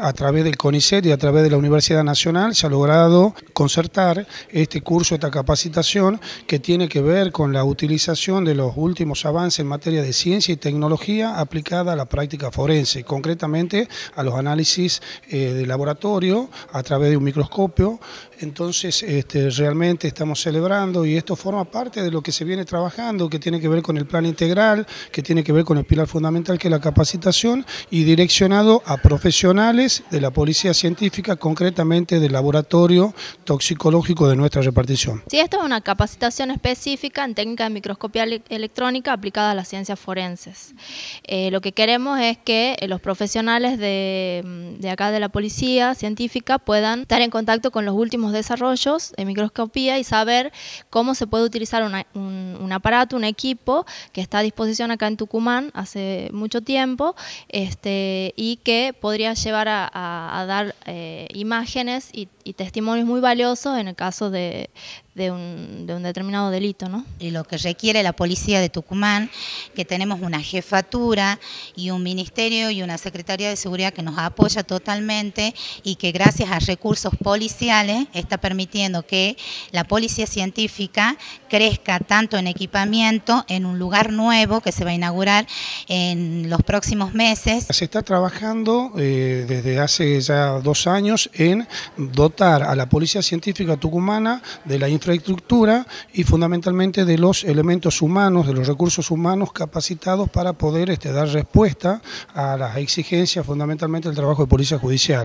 a través del CONICET y a través de la Universidad Nacional se ha logrado concertar este curso, esta capacitación que tiene que ver con la utilización de los últimos avances en materia de ciencia y tecnología aplicada a la práctica forense, concretamente a los análisis eh, de laboratorio a través de un microscopio. Entonces, este, realmente estamos celebrando y esto forma parte de lo que se viene trabajando, que tiene que ver con el plan integral, que tiene que ver con el pilar fundamental que es la capacitación y direccionado a profesionales de la Policía Científica, concretamente del Laboratorio Toxicológico de nuestra repartición. Sí, esta es una capacitación específica en técnica de microscopía electrónica aplicada a las ciencias forenses. Eh, lo que queremos es que eh, los profesionales mm, de, acá de la Policía Científica puedan estar en contacto con los últimos desarrollos de microscopía y saber cómo se puede utilizar un, un aparato, un equipo que está a disposición acá en Tucumán hace mucho tiempo este, y que podría llevar a a, dar eh, imágenes y, testimonios muy valiosos en el caso de, de un, determinado delito. ¿no? Y lo que requiere la policía de Tucumán, que tenemos una jefatura y un ministerio y una secretaría de seguridad que nos apoya totalmente y que gracias a recursos policiales está permitiendo que la policía científica crezca tanto en equipamiento en un lugar nuevo que se va a inaugurar en los próximos meses. Se está trabajando eh, desde hace ya dos años en dotar a la Policía Científica Tucumana de la infraestructura estructura y fundamentalmente de los elementos humanos, de los recursos humanos capacitados para poder este, dar respuesta a las exigencias fundamentalmente del trabajo de policía judicial.